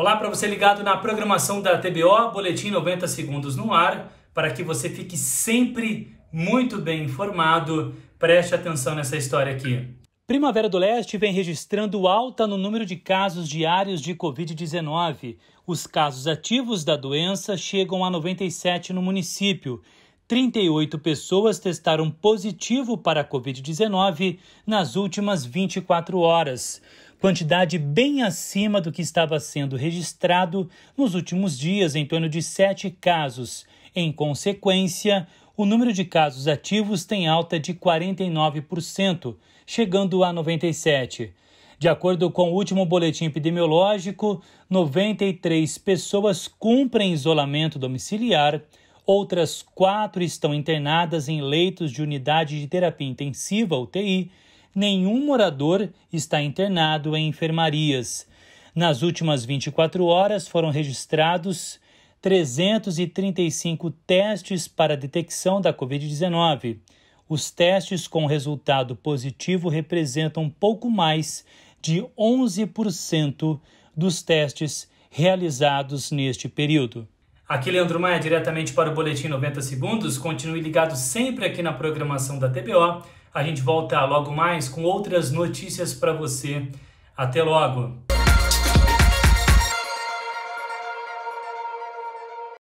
Olá para você ligado na programação da TBO, Boletim 90 Segundos no ar, para que você fique sempre muito bem informado. Preste atenção nessa história aqui. Primavera do Leste vem registrando alta no número de casos diários de Covid-19. Os casos ativos da doença chegam a 97 no município. 38 pessoas testaram positivo para a Covid-19 nas últimas 24 horas, quantidade bem acima do que estava sendo registrado nos últimos dias, em torno de 7 casos. Em consequência, o número de casos ativos tem alta de 49%, chegando a 97%. De acordo com o último boletim epidemiológico, 93 pessoas cumprem isolamento domiciliar Outras quatro estão internadas em leitos de unidade de terapia intensiva, UTI. Nenhum morador está internado em enfermarias. Nas últimas 24 horas foram registrados 335 testes para detecção da Covid-19. Os testes com resultado positivo representam pouco mais de 11% dos testes realizados neste período. Aqui Leandro Maia, diretamente para o Boletim 90 Segundos. Continue ligado sempre aqui na programação da TBO. A gente volta logo mais com outras notícias para você. Até logo!